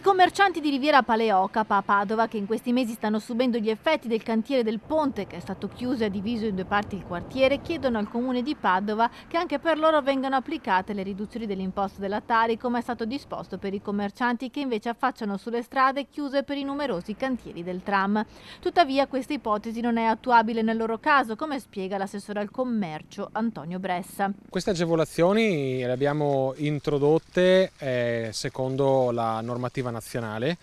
I commercianti di Riviera Paleocapa a Padova, che in questi mesi stanno subendo gli effetti del cantiere del ponte che è stato chiuso e diviso in due parti il quartiere, chiedono al comune di Padova che anche per loro vengano applicate le riduzioni dell'imposto della Tari come è stato disposto per i commercianti che invece affacciano sulle strade chiuse per i numerosi cantieri del tram. Tuttavia questa ipotesi non è attuabile nel loro caso, come spiega l'assessore al commercio Antonio Bressa. Queste agevolazioni le abbiamo introdotte eh, secondo la normativa direttiva nazionale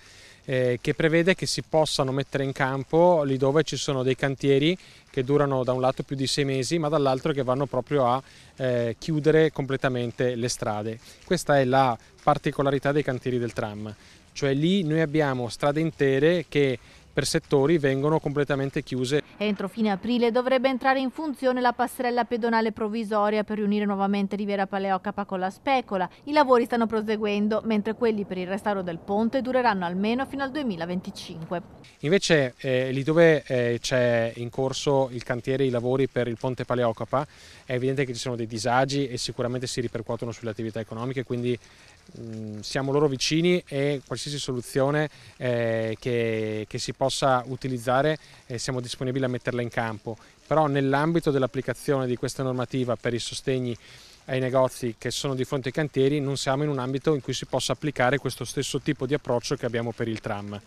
eh, che prevede che si possano mettere in campo lì dove ci sono dei cantieri che durano da un lato più di sei mesi ma dall'altro che vanno proprio a eh, chiudere completamente le strade. Questa è la particolarità dei cantieri del tram, cioè lì noi abbiamo strade intere che per settori vengono completamente chiuse. Entro fine aprile dovrebbe entrare in funzione la passerella pedonale provvisoria per riunire nuovamente Riviera Paleocapa con la Specola. I lavori stanno proseguendo, mentre quelli per il restauro del ponte dureranno almeno fino al 2025. Invece eh, lì dove eh, c'è in corso il cantiere i lavori per il ponte Paleocapa è evidente che ci sono dei disagi e sicuramente si ripercuotono sulle attività economiche, quindi Mm, siamo loro vicini e qualsiasi soluzione eh, che, che, si possa utilizzare eh, siamo disponibili a metterla in campo. Però nell'ambito dell'applicazione di questa normativa per i sostegni ai negozi che sono di fronte ai cantieri non siamo in un ambito in cui si possa applicare questo stesso tipo di approccio che abbiamo per il tram.